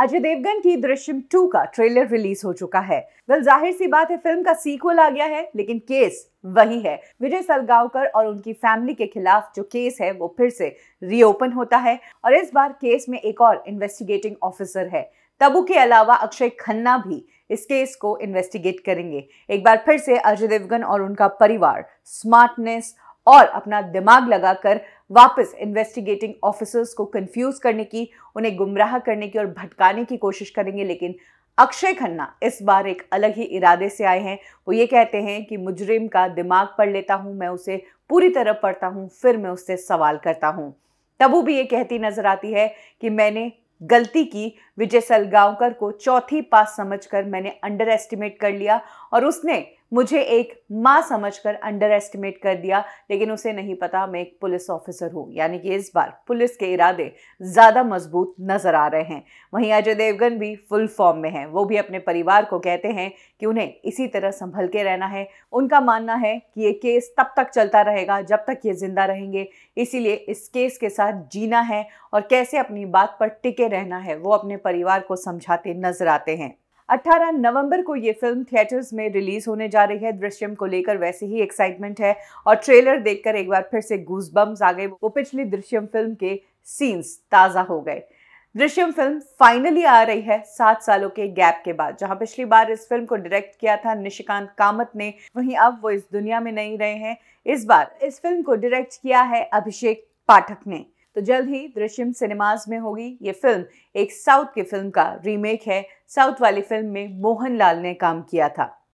अजय देवगन की दृश्यम टू का trailer release हो चुका है वेल जाहिर सी बात है फिल्म का सीक्वल आ गया है लेकिन केस वही है विजय सलगावकर और उनकी फैमिली के खिलाफ जो केस है वो फिर से रीओपन होता है और इस बार केस में एक और इन्वेस्टिगेटिंग ऑफिसर है तबू के अलावा अक्षय खन्ना भी इस केस को इन्वेस्टिगेट करेंगे एक बार फिर से अजय देवगन और उनका परिवार स्मार्टनेस और अपना दिमाग लगाकर वापस इन्वेस्टिगेटिंग ऑफिसर्स को कंफ्यूज करने की उन्हें गुमराह करने की और भटकाने की कोशिश करेंगे लेकिन अक्षय खन्ना इस बार एक अलग ही इरादे से आए हैं वो ये कहते हैं कि मुजरिम का दिमाग पढ़ लेता हूँ मैं उसे पूरी तरह पढ़ता हूँ फिर मैं उससे सवाल करता हूँ वो भी ये कहती नजर आती है कि मैंने गलती की विजय सलगांवकर को चौथी पास समझकर मैंने अंडर एस्टिमेट कर लिया और उसने मुझे एक माँ समझकर अंडर एस्टिमेट कर दिया लेकिन उसे नहीं पता मैं एक पुलिस ऑफिसर हूँ यानी कि इस बार पुलिस के इरादे ज़्यादा मजबूत नज़र आ रहे हैं वहीं अजय देवगन भी फुल फॉर्म में हैं वो भी अपने परिवार को कहते हैं कि उन्हें इसी तरह संभल के रहना है उनका मानना है कि ये केस तब तक चलता रहेगा जब तक ये ज़िंदा रहेंगे इसीलिए इस केस के साथ जीना है और कैसे अपनी बात पर टिके रहना है वो अपने परिवार को समझाते नजर आते हैं 18 नवंबर को ये फिल्म थिएटर्स में रिलीज होने जा रही है दृश्यम को लेकर वैसे ही एक्साइटमेंट है और ट्रेलर देखकर एक बार फिर से गूज बम्स आ गए वो पिछली दृश्यम फिल्म के सीन्स ताज़ा हो गए दृश्यम फिल्म फाइनली आ रही है सात सालों के गैप के बाद जहां पिछली बार इस फिल्म को डायरेक्ट किया था निशिकांत कामत ने वहीं अब वो इस दुनिया में नहीं रहे हैं इस बार इस फिल्म को डायरेक्ट किया है अभिषेक पाठक ने तो जल्द ही दृश्यम सिनेमाज में होगी ये फिल्म एक साउथ की फिल्म का रीमेक है साउथ वाली फिल्म में मोहनलाल ने काम किया था